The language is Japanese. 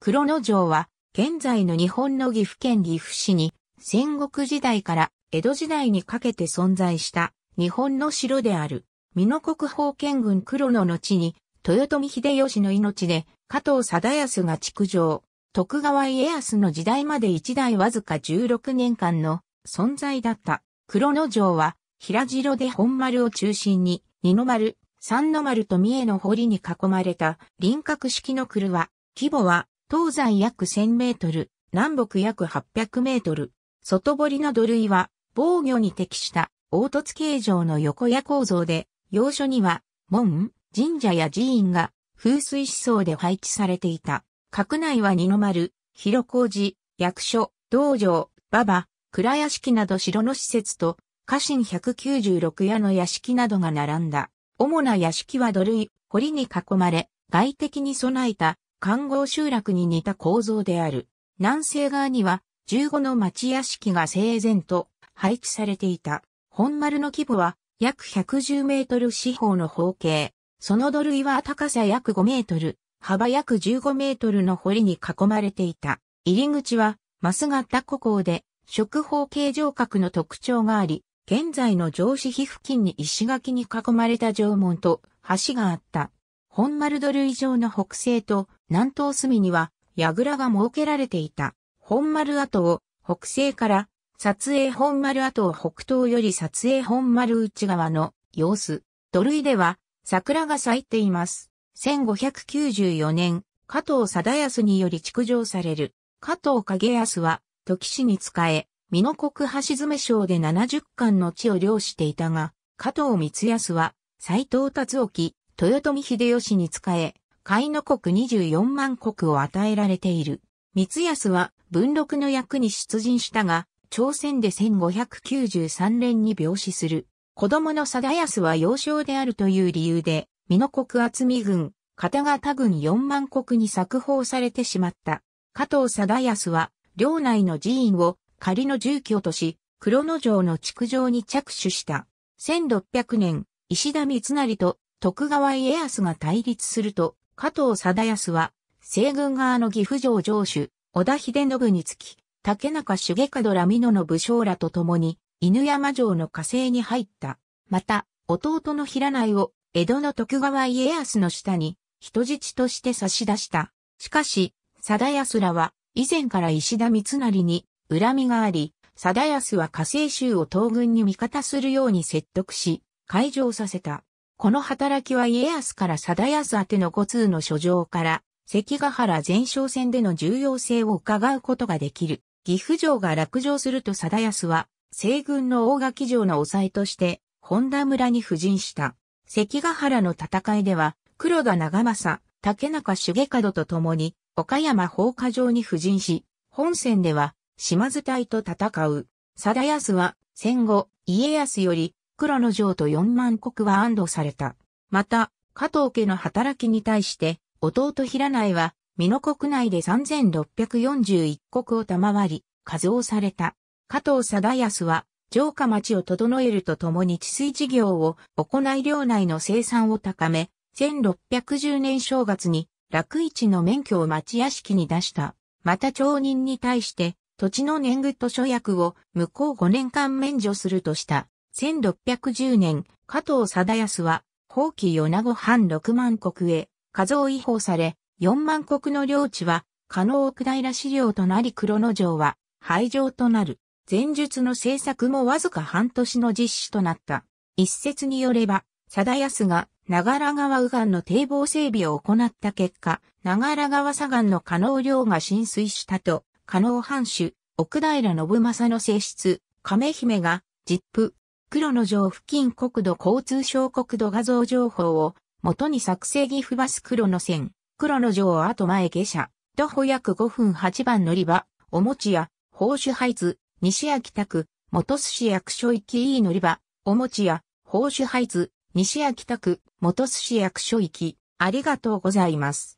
黒野城は、現在の日本の岐阜県岐阜市に、戦国時代から江戸時代にかけて存在した日本の城である。美濃国宝剣軍黒野の地に、豊臣秀吉の命で加藤貞康が築城。徳川家康の時代まで一代わずか16年間の存在だった黒野城は平城で本丸を中心に二の丸、三の丸と三重の堀に囲まれた輪郭式の黒は規模は東西約1000メートル、南北約800メートル、外堀の土塁は防御に適した凹凸形状の横屋構造で、要所には門、神社や寺院が風水思想で配置されていた。閣内は二の丸、広小路、役所、道場、馬場、倉屋敷など城の施設と、家臣196屋の屋敷などが並んだ。主な屋敷は土塁、堀に囲まれ、外敵に備えた観合集落に似た構造である。南西側には15の町屋敷が整然と配置されていた。本丸の規模は約110メートル四方の方形。その土塁は高さ約5メートル、幅約15メートルの堀に囲まれていた。入り口は、マス型古港で、食方形城郭の特徴があり、現在の城市碑付近に石垣に囲まれた城門と橋があった。本丸土塁上の北西と南東隅には、櫓が設けられていた。本丸跡を北西から、撮影本丸跡を北東より撮影本丸内側の様子。土塁では桜が咲いています。1594年、加藤貞康により築城される。加藤景康は、時市に仕え、美濃国橋詰省で70巻の地を領していたが、加藤光康は、斎藤達沖、豊臣秀吉に仕え、海の国24万国を与えられている。光安は文禄の役に出陣したが、朝鮮で1593年に病死する。子供の貞安は幼少であるという理由で、美濃国厚見軍、片方軍4万国に作法されてしまった。加藤貞安は、領内の寺院を仮の住居とし、黒野城の築城に着手した。1600年、石田三成と徳川家康が対立すると、加藤貞康は、西軍側の岐阜城城主、織田秀信につき、竹中重門ら美濃の武将らと共に、犬山城の火星に入った。また、弟の平内を、江戸の徳川家康の下に、人質として差し出した。しかし、貞康らは、以前から石田三成に、恨みがあり、貞康は火星州を東軍に味方するように説得し、解場させた。この働きは家康から定康宛ての五通の書状から、関ヶ原前哨戦での重要性を伺うことができる。岐阜城が落城すると定康は、西軍の大垣城の抑えとして、本田村に布陣した。関ヶ原の戦いでは、黒田長政、竹中重門と共に、岡山放火城に布陣し、本戦では、島津隊と戦う。定康は、戦後、家康より、黒の城と四万国は安堵された。また、加藤家の働きに対して、弟平内は、美濃国内で3641国を賜り、数をされた。加藤貞康は、城下町を整えるとともに治水事業を行い領内の生産を高め、1610年正月に楽市の免許を町屋敷に出した。また町人に対して土地の年貢と諸役を向こう5年間免除するとした。1610年、加藤貞康は、法規米子藩6万国へ、加増違法され、4万国の領地は、加納奥平資料となり黒野城は、廃城となる。前述の制作もわずか半年の実施となった。一説によれば、貞康が長良川右岸の堤防整備を行った結果、長良川左岸の加納領が浸水したと、加納藩主、奥平信正の性質、亀姫が、実父、黒の城付近国土交通省国土画像情報を元に作成岐阜バス黒の線、黒の城後前下車、徒歩約5分8番乗り場、おもち宝珠ハイズ、西秋田区、元寿司役所行きいい乗り場、おもち宝珠ハイズ、西秋田区、元寿司役所行き、ありがとうございます。